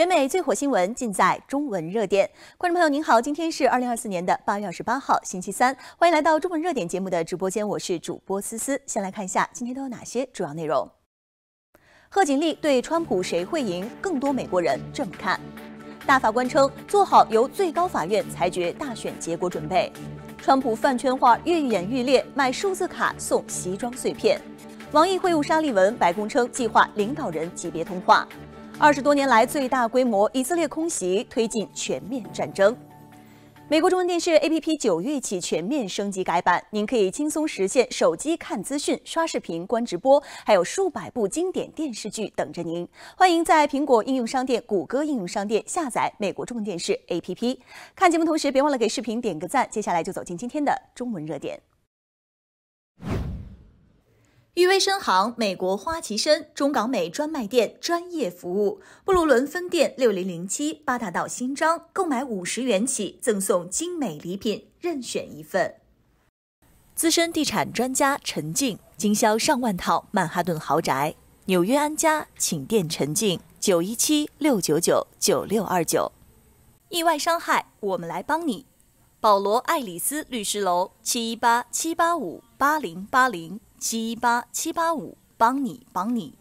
全美最火新闻尽在中文热点。观众朋友您好，今天是二零二四年的八月二十八号，星期三，欢迎来到中文热点节目的直播间，我是主播思思。先来看一下今天都有哪些主要内容。贺锦丽对川普谁会赢？更多美国人这么看。大法官称做好由最高法院裁决大选结果准备。川普饭圈化愈演愈烈，买数字卡送西装碎片。王毅会晤沙利文，白宫称计划领导人级别通话。二十多年来最大规模以色列空袭，推进全面战争。美国中文电视 A P P 九月起全面升级改版，您可以轻松实现手机看资讯、刷视频、观直播，还有数百部经典电视剧等着您。欢迎在苹果应用商店、谷歌应用商店下载美国中文电视 A P P，看节目同时别忘了给视频点个赞。接下来就走进今天的中文热点。裕威深航美国花旗参、中港美专卖店专业服务，布鲁伦分店六零零七八大道新章，购买五十元起，赠送精美礼品任选一份。资深地产专家陈静，经销上万套曼哈顿豪宅，纽约安家，请电陈静九一七六九九九六二九。意外伤害，我们来帮你。保罗爱丽丝律师楼七一八七八五八零八零。七八七八五，帮你帮你。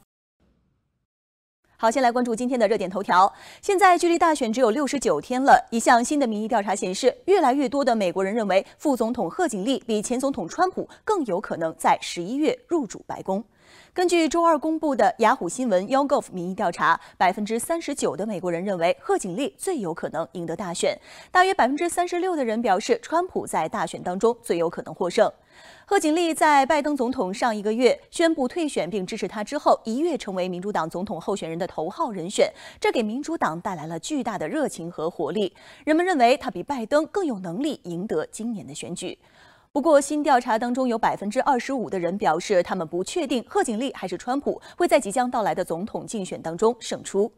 好，先来关注今天的热点头条。现在距离大选只有六十九天了，一项新的民意调查显示，越来越多的美国人认为副总统贺锦丽比前总统川普更有可能在十一月入主白宫。根据周二公布的雅虎新闻 y o g o f 民意调查，百分之三十九的美国人认为贺锦丽最有可能赢得大选，大约百分之三十六的人表示川普在大选当中最有可能获胜。贺锦丽在拜登总统上一个月宣布退选并支持他之后，一跃成为民主党总统候选人的头号人选，这给民主党带来了巨大的热情和活力。人们认为他比拜登更有能力赢得今年的选举。不过，新调查当中有百分之二十五的人表示，他们不确定贺锦丽还是川普会在即将到来的总统竞选当中胜出。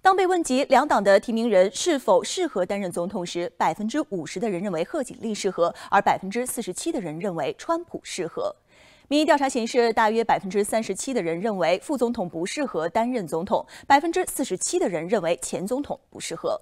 当被问及两党的提名人是否适合担任总统时，百分之五十的人认为贺锦丽适合，而百分之四十七的人认为川普适合。民意调查显示，大约百分之三十七的人认为副总统不适合担任总统，百分之四十七的人认为前总统不适合。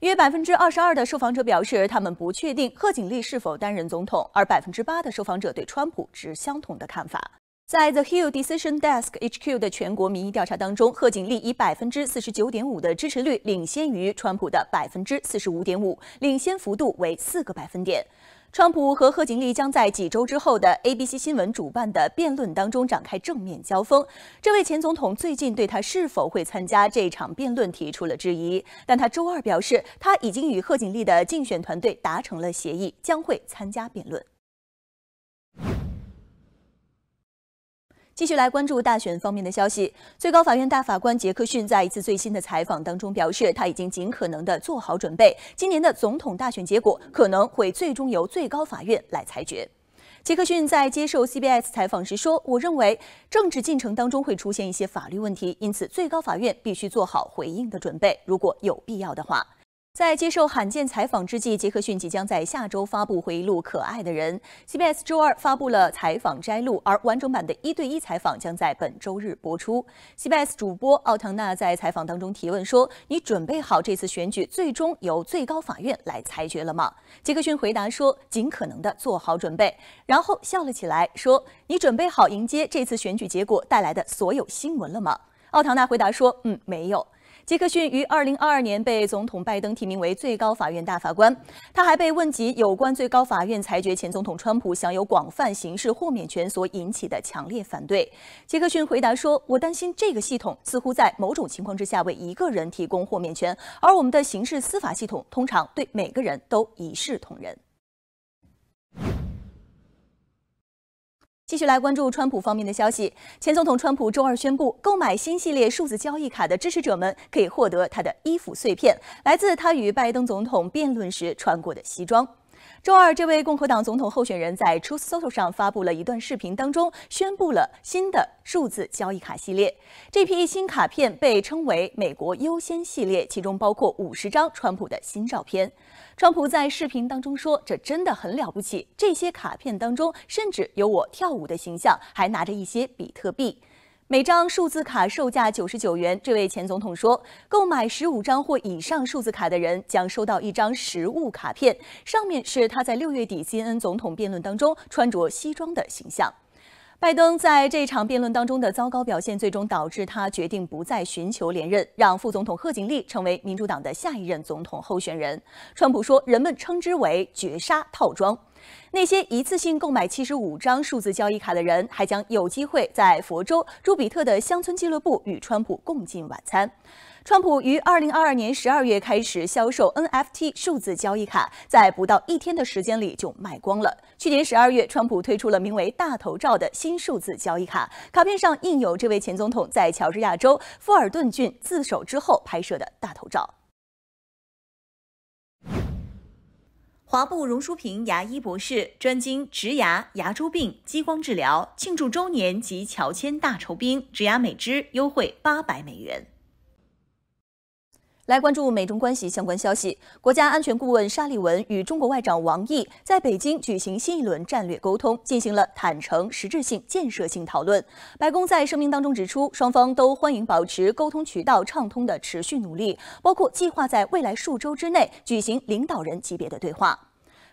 约百分之二十二的受访者表示，他们不确定贺锦丽是否担任总统，而百分之八的受访者对川普持相同的看法。在 The Hill Decision Desk HQ 的全国民意调查当中，贺锦丽以百分之四十九点五的支持率领先于川普的百分之四十五点五，领先幅度为四个百分点。川普和贺锦丽将在几周之后的 ABC 新闻主办的辩论当中展开正面交锋。这位前总统最近对他是否会参加这场辩论提出了质疑，但他周二表示，他已经与贺锦丽的竞选团队达成了协议，将会参加辩论。继续来关注大选方面的消息。最高法院大法官杰克逊在一次最新的采访当中表示，他已经尽可能的做好准备。今年的总统大选结果可能会最终由最高法院来裁决。杰克逊在接受 CBS 采访时说：“我认为政治进程当中会出现一些法律问题，因此最高法院必须做好回应的准备。如果有必要的话。”在接受罕见采访之际，杰克逊即将在下周发布回忆录《可爱的人》。CBS 周二发布了采访摘录，而完整版的一对一采访将在本周日播出。CBS 主播奥唐纳在采访当中提问说：“你准备好这次选举最终由最高法院来裁决了吗？”杰克逊回答说：“尽可能的做好准备。”然后笑了起来说：“你准备好迎接这次选举结果带来的所有新闻了吗？”奥唐纳回答说：“嗯，没有。”杰克逊于二零二二年被总统拜登提名为最高法院大法官。他还被问及有关最高法院裁决前总统川普享有广泛刑事豁免权所引起的强烈反对。杰克逊回答说：“我担心这个系统似乎在某种情况之下为一个人提供豁免权，而我们的刑事司法系统通常对每个人都一视同仁。”继续来关注川普方面的消息。前总统川普周二宣布，购买新系列数字交易卡的支持者们可以获得他的衣服碎片，来自他与拜登总统辩论时穿过的西装。周二，这位共和党总统候选人在 Truth Social 上发布了一段视频，当中宣布了新的数字交易卡系列。这批新卡片被称为“美国优先”系列，其中包括五十张川普的新照片。川普在视频当中说：“这真的很了不起，这些卡片当中甚至有我跳舞的形象，还拿着一些比特币。”每张数字卡售价九十九元。这位前总统说，购买十五张或以上数字卡的人将收到一张实物卡片，上面是他在六月底新 n 总统辩论当中穿着西装的形象。拜登在这场辩论当中的糟糕表现，最终导致他决定不再寻求连任，让副总统贺锦丽成为民主党的下一任总统候选人。川普说，人们称之为“绝杀套装”。那些一次性购买七十五张数字交易卡的人，还将有机会在佛州朱比特的乡村俱乐部与川普共进晚餐。川普于二零二二年十二月开始销售 NFT 数字交易卡，在不到一天的时间里就卖光了。去年十二月，川普推出了名为“大头照”的新数字交易卡，卡片上印有这位前总统在乔治亚州富尔顿郡自首之后拍摄的大头照。华埠荣淑平牙医博士专精植牙、牙周病、激光治疗，庆祝周年及乔迁大酬宾，植牙美支优惠八百美元。来关注美中关系相关消息。国家安全顾问沙利文与中国外长王毅在北京举行新一轮战略沟通，进行了坦诚、实质性、建设性讨论。白宫在声明当中指出，双方都欢迎保持沟通渠道畅通的持续努力，包括计划在未来数周之内举行领导人级别的对话。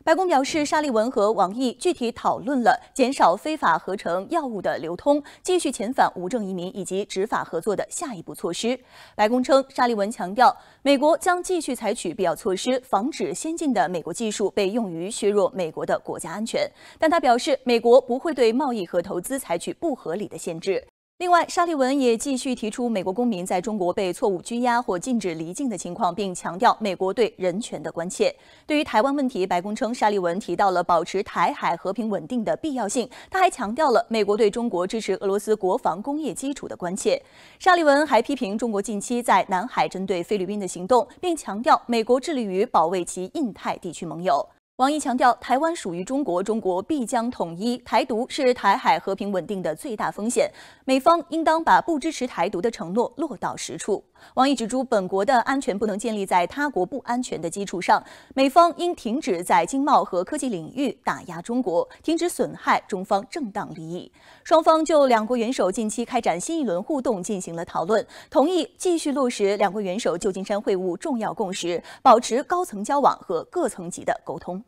白宫表示，沙利文和王毅具体讨论了减少非法合成药物的流通、继续遣返无证移民以及执法合作的下一步措施。白宫称，沙利文强调，美国将继续采取必要措施，防止先进的美国技术被用于削弱美国的国家安全。但他表示，美国不会对贸易和投资采取不合理的限制。另外，沙利文也继续提出美国公民在中国被错误拘押或禁止离境的情况，并强调美国对人权的关切。对于台湾问题，白宫称沙利文提到了保持台海和平稳定的必要性。他还强调了美国对中国支持俄罗斯国防工业基础的关切。沙利文还批评中国近期在南海针对菲律宾的行动，并强调美国致力于保卫其印太地区盟友。王毅强调，台湾属于中国，中国必将统一。台独是台海和平稳定的最大风险，美方应当把不支持台独的承诺落到实处。王毅指出，本国的安全不能建立在他国不安全的基础上，美方应停止在经贸和科技领域打压中国，停止损害中方正当利益。双方就两国元首近期开展新一轮互动进行了讨论，同意继续落实两国元首旧金山会晤重要共识，保持高层交往和各层级的沟通。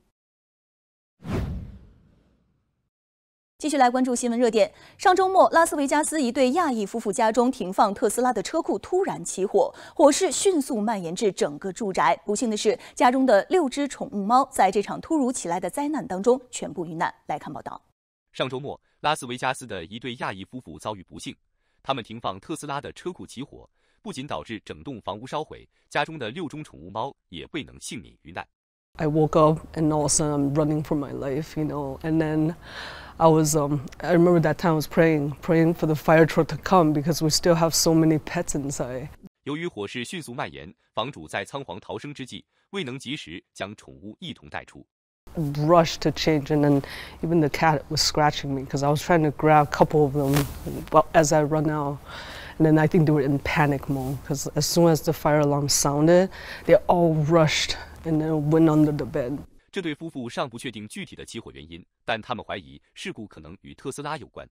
继续来关注新闻热点。上周末，拉斯维加斯一对亚裔夫妇家中停放特斯拉的车库突然起火，火势迅速蔓延至整个住宅。不幸的是，家中的六只宠物猫在这场突如其来的灾难当中全部遇难。来看报道。上周末，拉斯维加斯的一对亚裔夫妇遭遇不幸，他们停放特斯拉的车库起火，不仅导致整栋房屋烧毁，家中的六种宠物猫也未能幸免于难。I woke up and all of a sudden I'm running for my life, you know. And then I was, um, I remember that time I was praying, praying for the fire truck to come because we still have so many pets inside. 由于火势迅速蔓延，房主在仓皇逃生之际，未能及时将宠物一同带出。Rush to change, and then even the cat was scratching me because I was trying to grab a couple of them as I run out. And then I think they were in panic mode because as soon as the fire alarm sounded, they all rushed and then went under the bed. 这对夫妇尚不确定具体的起火原因，但他们怀疑事故可能与特斯拉有关。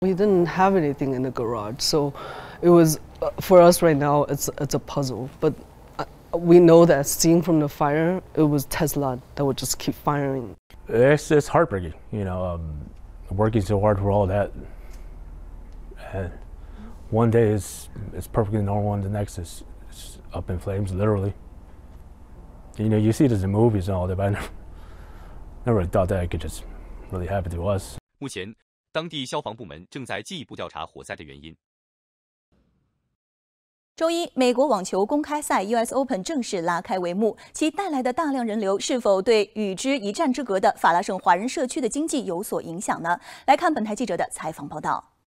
We didn't have anything in the garage, so it was uh, for us right now. It's it's a puzzle, but uh, we know that seeing from the fire, it was Tesla that would just keep firing. It's it's heartbreaking, you know, um, working so hard for all that, and one day is it's perfectly normal, and the next is, is up in flames, literally. you know you see the movies and all the better never thought that i could just really happen to us 目前当地消防部门正在进一步调查火灾的原因周一美国网球公开赛 us open 正式拉开帷幕其带来的大量人流是否对与之一战之隔的法拉盛华人社区的经济有所影响呢来看本台记者的采访报道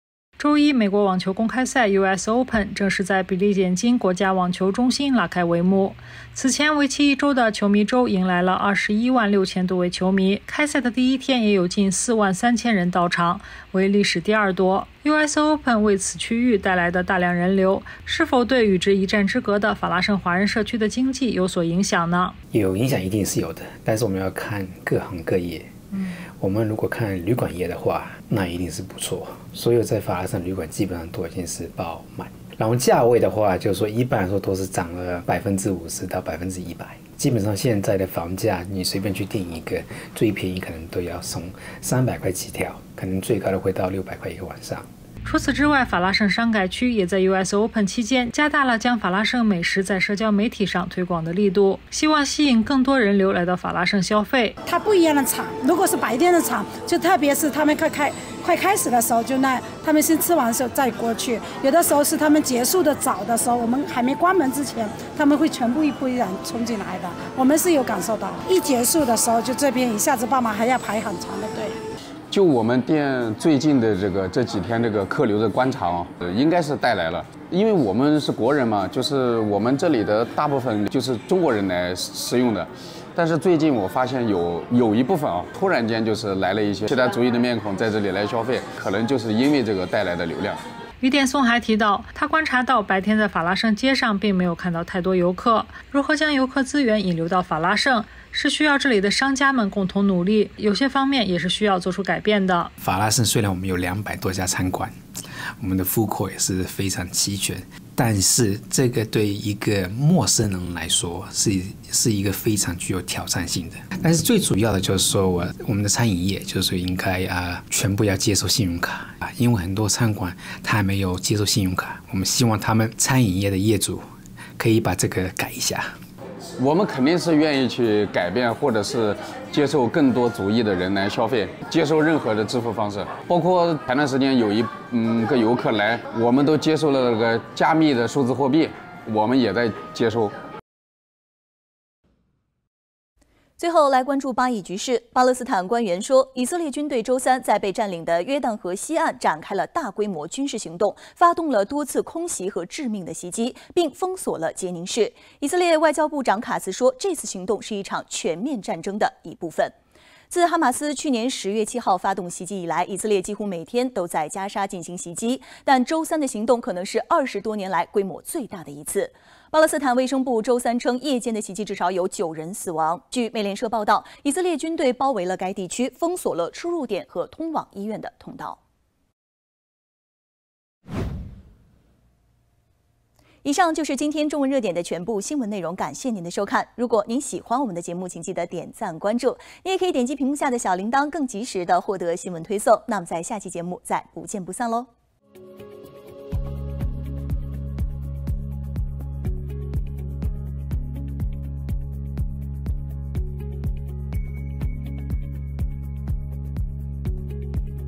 周一，美国网球公开赛 （U.S. Open） 正式在比利简金国家网球中心拉开帷幕。此前为期一周的球迷周迎来了二十一万六千多位球迷，开赛的第一天也有近四万三千人到场，为历史第二多。U.S. Open 为此区域带来的大量人流，是否对与之一战之隔的法拉盛华人社区的经济有所影响呢？有影响一定是有的，但是我们要看各行各业。我们如果看旅馆业的话，那一定是不错。所有在法拉盛旅馆基本上都已经是爆满，然后价位的话，就是说一般来说都是涨了百分之五十到百分之一百。基本上现在的房价，你随便去定一个，最便宜可能都要从三百块起跳，可能最高的会到六百块一个晚上。除此之外，法拉盛商改区也在 U.S. Open 期间加大了将法拉盛美食在社交媒体上推广的力度，希望吸引更多人流来到法拉盛消费。它不一样的场，如果是白天的场，就特别是他们快开快开始的时候，就那他们先吃完的时候再过去。有的时候是他们结束的早的时候，我们还没关门之前，他们会全部一波人冲进来的。我们是有感受到，一结束的时候就这边一下子爸妈还要排很长的队。就我们店最近的这个这几天这个客流的观察哦，应该是带来了，因为我们是国人嘛，就是我们这里的大部分就是中国人来食用的，但是最近我发现有有一部分啊，突然间就是来了一些其他族裔的面孔在这里来消费，可能就是因为这个带来的流量。于殿松还提到，他观察到白天在法拉盛街上并没有看到太多游客，如何将游客资源引流到法拉盛？是需要这里的商家们共同努力，有些方面也是需要做出改变的。法拉盛虽然我们有两百多家餐馆，我们的付款也是非常齐全，但是这个对一个陌生人来说是是一个非常具有挑战性的。但是最主要的，就是说我我们的餐饮业就是应该啊全部要接受信用卡啊，因为很多餐馆他还没有接受信用卡，我们希望他们餐饮业的业主可以把这个改一下。我们肯定是愿意去改变，或者是接受更多族裔的人来消费，接受任何的支付方式，包括前段时间有一嗯个游客来，我们都接受了那个加密的数字货币，我们也在接受。最后来关注巴以局势。巴勒斯坦官员说，以色列军队周三在被占领的约旦河西岸展开了大规模军事行动，发动了多次空袭和致命的袭击，并封锁了杰宁市。以色列外交部长卡茨说，这次行动是一场全面战争的一部分。自哈马斯去年十月七号发动袭击以来，以色列几乎每天都在加沙进行袭击，但周三的行动可能是二十多年来规模最大的一次。巴勒斯坦卫生部周三称，夜间的袭击至少有九人死亡。据美联社报道，以色列军队包围了该地区，封锁了出入点和通往医院的通道。以上就是今天中文热点的全部新闻内容，感谢您的收看。如果您喜欢我们的节目，请记得点赞关注。您也可以点击屏幕下的小铃铛，更及时的获得新闻推送。那么，在下期节目再不见不散喽。